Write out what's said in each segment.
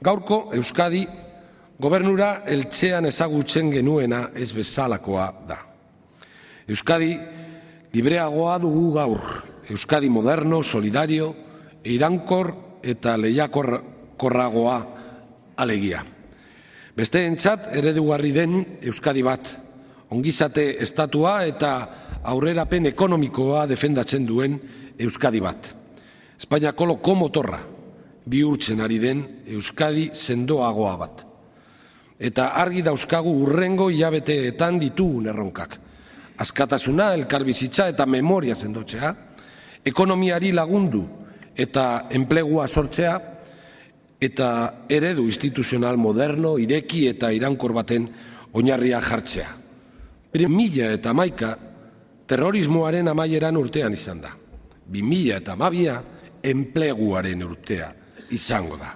Gaurko Euskadi gobernura eltzean ezagutzen genuena ez bezalakoa da. Euskadi libreagoa dugu gaur. Euskadi moderno, solidario, Irankor eta lehiakorragoa alegia. Beste entzat, eredugarri den Euskadi bat. Ongizate estatua eta aurrerapen ekonomikoa defendatzen duen Euskadi bat. Espainakolo komotorra bihurtzen ari den Euskadi sendoagoa bat. Eta argi dauzkagu urrengo hilabeteetan ditugun erronkak. Azkatasuna, elkarbizitza eta memoria sendotzea, ekonomiari lagundu eta enplegua sortzea, eta eredu instituzional moderno, ireki eta irankor baten oinarria jartzea. Pri mila eta maika terrorismoaren amaieran urtean izan da. Bi mila eta mabia enpleguaren urtea izango da.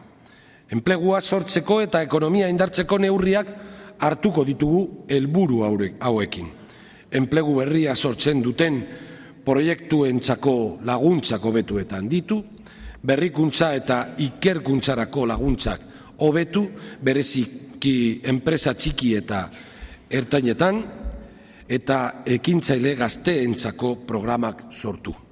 Enplegua sortzeko eta ekonomia indartzeko neurriak hartuko ditugu helburu hauekin. Enplegu berria sortzen duten proiektuentzako laguntzak hobetuetan ditu, berrikuntza eta ikerkuntzarako laguntzak hobetu, bereziki enpresa txiki eta ertainetan, eta ekintzaile gazteentzako programak sortu.